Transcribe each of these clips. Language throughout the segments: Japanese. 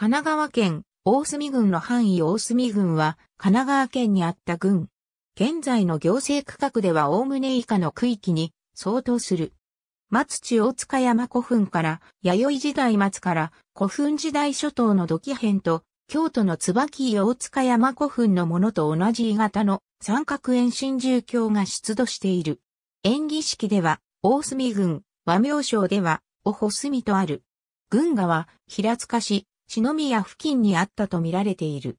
神奈川県大隅郡の範囲大隅郡は神奈川県にあった郡。現在の行政区画では概ね以下の区域に相当する。松地大塚山古墳から弥生時代末から古墳時代初頭の土器編と京都の椿大塚山古墳のものと同じ鋳型の三角円新獣鏡が出土している。演技式では大隅郡、和名称ではおほすみとある。軍河は平塚市、篠宮付近にあったと見られている。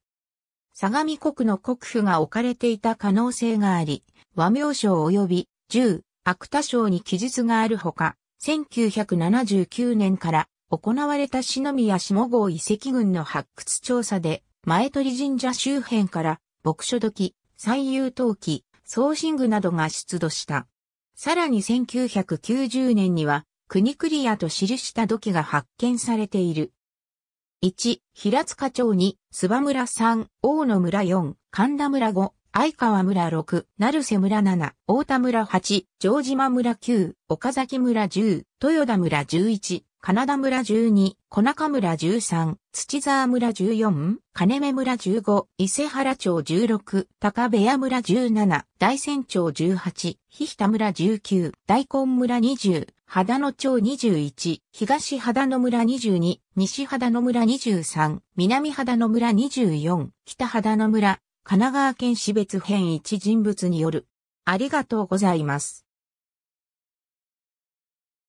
相模国の国府が置かれていた可能性があり、和名称及び銃、芥章に記述があるほか、1979年から行われた篠宮下郷遺跡群の発掘調査で、前鳥神社周辺から牧書土器、最優陶器、送信具などが出土した。さらに1990年には、国クリアと記した土器が発見されている。1、平塚町2、諏訪村3、大野村4、神田村5、相川村6、成瀬村7、大田村8、城島村9、岡崎村10、豊田村11、金田村12、小中村13、土沢村14、金目村15、伊勢原町16、高部屋村17、大仙町18、日田村19、大根村20、秦野町21、東秦野村22、西秦野村23、南秦野村24、北秦野村、神奈川県市別編一人物による。ありがとうございます。